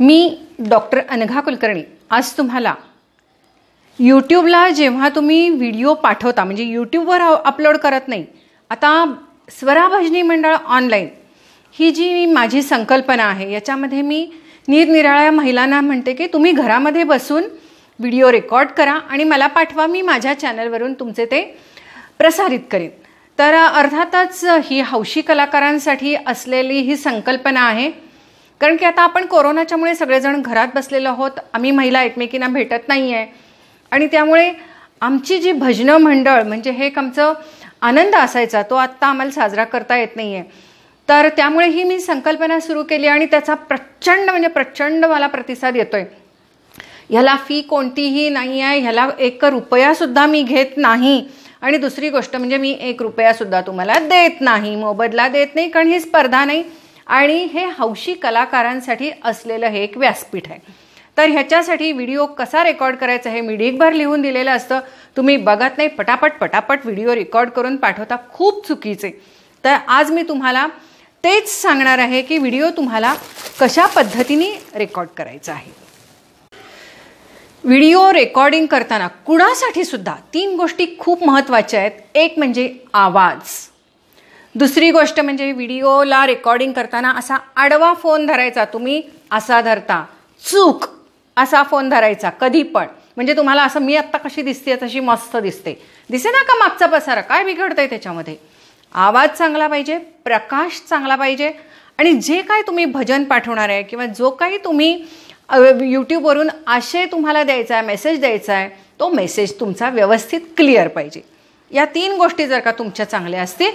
मी doctor Anagha Kulkarni आज तुम्हाला यूट्यूबला जेव्हा तुम्ही व्हिडिओ पाठवता म्हणजे यूट्यूबवर अपलोड करत नाही आता स्वराभजनी मंडळ ऑनलाईन ही जी माझी संकल्पना आहे याच्यामध्ये मी निरनिराळ्या महिलांना म्हणते की तुम्ही घरामध्ये बसून व्हिडिओ रेकॉर्ड करा आणि मला पाठवा मी माझ्या चॅनलवरून तुमचे ते प्रसारित करेन तर अर्थातच ही हौशी कलाकारांसाठी असलेली ही संकल्पना आहे कारण की आता आपण कोरोनाच्यामुळे सगळेजण घरात बसलेलो आहोत आम्ही महिला एकमेकींना भेटत नाही आहे आणि त्यामुळे आमची जी भजनं मंडळ म्हणजे हे एक आमचं आनंद असायचा तो आत्ता आम्हाला साजरा करता येत नाही आहे तर त्यामुळे ही मी संकल्पना सुरू केली आणि त्याचा प्रचंड म्हणजे प्रचंड मला प्रतिसाद येतो आहे ह्याला फी कोणतीही नाही आहे ह्याला एक रुपयासुद्धा मी घेत नाही आणि दुसरी गोष्ट म्हणजे मी एक रुपयासुद्धा तुम्हाला देत नाही मोबदला देत नाही कारण ही स्पर्धा नाही आणि हे हौशी कलाकारांसाठी असलेलं हे एक व्यासपीठ आहे तर ह्याच्यासाठी व्हिडिओ कसा रेकॉर्ड करायचा हे मी डिगभर लिहून दिलेलं असतं तुम्ही बघत नाही पटापट पटापट व्हिडिओ रेकॉर्ड करून पाठवता खूप चुकीचे तर आज मी तुम्हाला तेच सांगणार आहे की व्हिडिओ तुम्हाला कशा पद्धतीने रेकॉर्ड करायचा आहे व्हिडिओ रेकॉर्डिंग करताना कुणासाठी सुद्धा तीन गोष्टी खूप महत्त्वाच्या आहेत एक म्हणजे आवाज दुसरी गोष्ट म्हणजे व्हिडिओला रेकॉर्डिंग करताना असा आडवा फोन धरायचा तुम्ही असा धरता चूक असा फोन धरायचा कधी पण म्हणजे तुम्हाला असं मी आत्ता कशी दिसते तशी मस्त दिसते दिसे ना का मागचा पसारा काय आहे त्याच्यामध्ये आवाज चांगला पाहिजे प्रकाश चांगला पाहिजे आणि जे काय तुम्ही भजन पाठवणार आहे किंवा जो काही तुम्ही यूट्यूबवरून आशय तुम्हाला द्यायचा आहे मेसेज द्यायचा आहे तो मेसेज तुमचा व्यवस्थित क्लिअर पाहिजे या तीन गोष्टी जर का तुमच्या चांगल्या असतील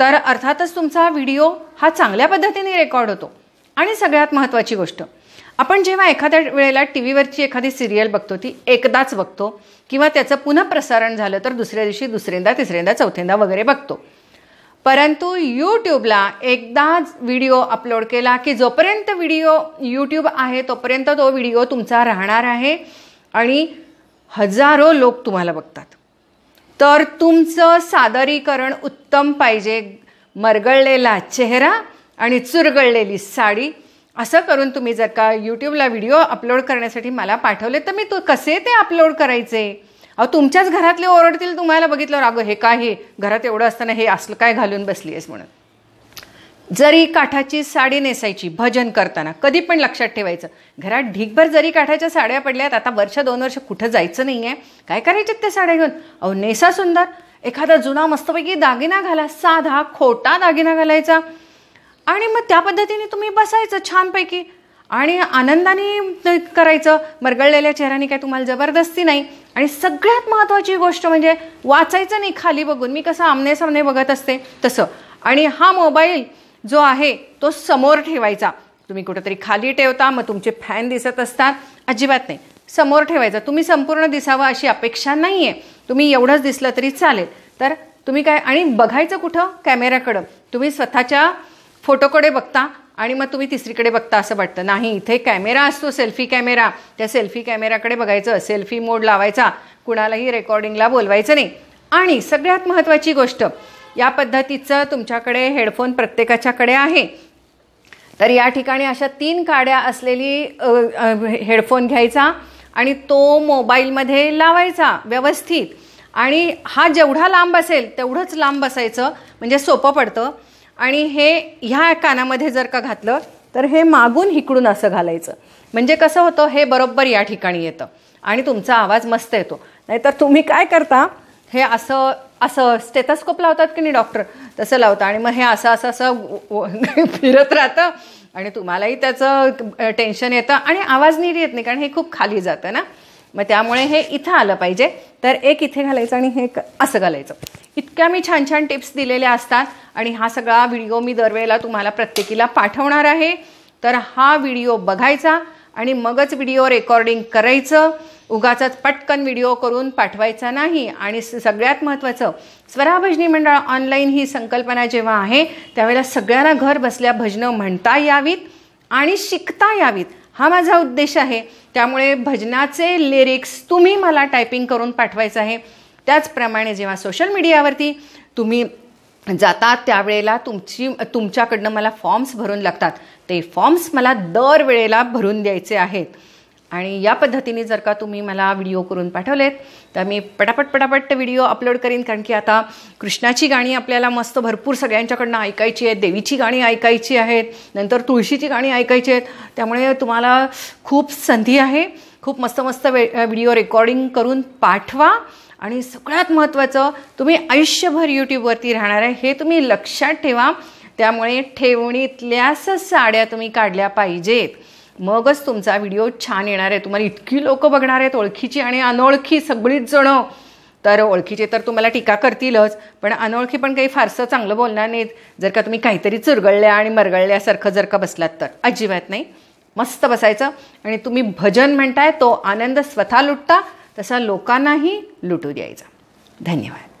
तर अर्थातच तुमचा व्हिडिओ हा चांगल्या पद्धतीने रेकॉर्ड होतो आणि सगळ्यात महत्त्वाची गोष्ट आपण जेव्हा एखाद्या वेळेला टी व्हीवरची एखादी सिरियल बघतो ती एकदाच बघतो किंवा त्याचं पुन्हा प्रसारण झालं तर दुसऱ्या दिवशी दुसऱ्यांदा तिसऱ्यांदा चौथ्यांदा वगैरे बघतो परंतु यूट्यूबला एकदा व्हिडिओ अपलोड केला की जोपर्यंत व्हिडिओ यूट्यूब आहे तोपर्यंत तो व्हिडिओ तुमचा राहणार आहे आणि हजारो लोक तुम्हाला बघतात तर तुमचं सादरीकरण उत्तम पाहिजे मरगळलेला चेहरा आणि चुरगळलेली साडी असं करून तुम्ही जर का यूट्यूबला व्हिडिओ अपलोड करण्यासाठी मला पाठवले तर मी तो कसे ते अपलोड करायचे अहो तुमच्याच घरातले ओरडतील तुम्हाला बघितलं अगं हे काय हे घरात एवढं असताना हे असलं काय घालून बसली आहेस म्हणून जरी काठाची साडी नेसायची भजन करताना कधी पण लक्षात ठेवायचं घरात ढीकभर जरी काठाच्या साड्या पडल्यात आता वर्ष दोन वर्ष कुठं जायचं नाही आहे काय करायच्यात त्या साड्या घेऊन अहो नेसा सुंदर एखादा जुना मस्तपैकी दागिना घाला साधा खोटा दागिना घालायचा आणि मग त्या पद्धतीने तुम्ही बसायचं छानपैकी आणि आनंदाने करायचं मरगळलेल्या चेहऱ्याने काय तुम्हाला जबरदस्ती नाही आणि सगळ्यात महत्त्वाची गोष्ट म्हणजे वाचायचं नाही खाली बघून मी कसं आमने सामने बघत असते तसं आणि हा मोबाईल जो आहे तो समोर ठेवायचा तुम्ही कुठेतरी खाली ठेवता मग तुमचे फॅन दिसत असतात अजिबात नाही समोर ठेवायचा तुम्ही संपूर्ण दिसावं अशी अपेक्षा नाही आहे तुम्ही एवढंच दिसलं तरी चालेल तर तुम्ही काय आणि बघायचं कुठं कॅमेऱ्याकडं तुम्ही स्वतःच्या फोटोकडे बघता आणि मग तुम्ही तिसरीकडे बघता असं वाटतं नाही इथे कॅमेरा असतो सेल्फी कॅमेरा त्या सेल्फी कॅमेराकडे बघायचं सेल्फी मोड लावायचा कुणालाही रेकॉर्डिंगला बोलवायचं नाही आणि सगळ्यात महत्त्वाची गोष्ट या पद्धतीचं तुमच्याकडे हेडफोन प्रत्येकाच्याकडे आहे तर या ठिकाणी अशा तीन काड्या असलेली हेडफोन घ्यायचा आणि तो मोबाईलमध्ये लावायचा व्यवस्थित आणि हा जेवढा लांब असेल तेवढंच लांब बसायचं म्हणजे सोपं पडतं आणि हे ह्या कानामध्ये जर का घातलं तर हे मागून हिकडून असं घालायचं म्हणजे कसं होतं हे बरोबर या ठिकाणी येतं आणि तुमचा आवाज मस्त येतो नाहीतर तुम्ही काय करता हे असं असं स्टेथस्कोप लावतात की नाही डॉक्टर तसं लावतं आणि मग हे असं असं असं फिरत राहतं आणि तुम्हालाही त्याचं टेन्शन येतं आणि आवाज नीट येत नाही कारण हे खूप खाली जातं ना मग त्यामुळे हे इथं आलं पाहिजे तर एक इथे घालायचं आणि हे असं घालायचं इतक्या मी छान छान टिप्स दिलेल्या असतात आणि हा सगळा व्हिडिओ मी दरवेळेला तुम्हाला प्रत्येकीला पाठवणार आहे तर हा व्हिडिओ बघायचा आणि मगच व्हिडिओ रेकॉर्डिंग करायचं उगाचाच पटकन व्हिडिओ करून पाठवायचा नाही आणि सगळ्यात महत्त्वाचं स्वरा भजनी मंडळ ऑनलाईन ही संकल्पना जेव्हा आहे त्यावेळेला सगळ्यांना घर बसल्या भजनं म्हणता यावीत आणि शिकता यावीत हा माझा उद्देश आहे त्यामुळे भजनाचे लिरिक्स तुम्ही मला टायपिंग करून पाठवायचं आहे त्याचप्रमाणे जेव्हा सोशल मीडियावरती तुम्ही जाता त्यावेळेला तुमची तुमच्याकडनं मला फॉर्म्स भरून लागतात ते फॉर्म्स मला दरवेळेला भरून द्यायचे आहेत आणि या पद्धतीने जर का तुम्ही मला व्हिडिओ करून पाठवलेत तर मी पटापट पटापट व्हिडिओ अपलोड करीन कारण की आता कृष्णाची गाणी आपल्याला मस्त भरपूर सगळ्यांच्याकडनं ऐकायची आहेत देवीची गाणी ऐकायची आहेत नंतर तुळशीची गाणी ऐकायची आहेत त्यामुळे तुम्हाला खूप संधी आहे खूप मस्त मस्त वे व्हिडिओ रेकॉर्डिंग करून पाठवा आणि सगळ्यात महत्त्वाचं तुम्ही आयुष्यभर यूट्यूबवरती राहणार आहे हे तुम्ही लक्षात ठेवा त्यामुळे ठेवणीतल्याच साड्या तुम्ही काढल्या पाहिजेत मगच तुमचा व्हिडिओ छान येणार आहे तुम्हाला इतकी लोक बघणार आहेत ओळखीची आणि अनोळखी सगळीच जणं तर ओळखीचे तर तुम्हाला टीका करतीलच पण अनोळखी पण काही फारसं चांगलं बोलणार नाहीत जर का तुम्ही काहीतरी चुरगळल्या आणि मरगळल्यासारखं जर का बसलात तर अजिबात नाही मस्त बसायचं आणि तुम्ही भजन म्हणताय तो आनंद स्वतः लुटता तसा लोकांनाही लुटू द्यायचा धन्यवाद